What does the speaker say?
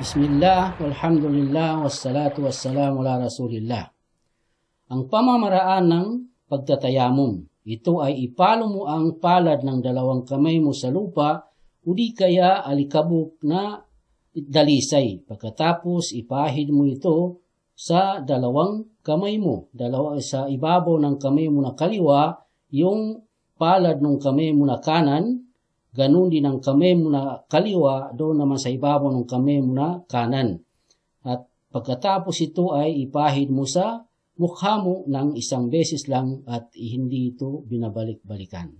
Bismillah, walhamdulillah, wassalatu wassalamu ala rasulillah. Ang pamamaraan ng pagtatayamum. Ito ay ipalo mo ang palad ng dalawang kamay mo sa lupa o di kaya alikabok na dalisay. Pagkatapos ipahid mo ito sa dalawang kamay mo. Dalawa, sa ibabaw ng kamay mo na kaliwa, yung palad ng kamay mo na kanan Ganun din ang kamay mo na kaliwa doon naman sa ibabaw ng kamay mo na kanan. At pagkatapos ito ay ipahid mo sa mukha mo ng isang beses lang at hindi ito binabalik-balikan.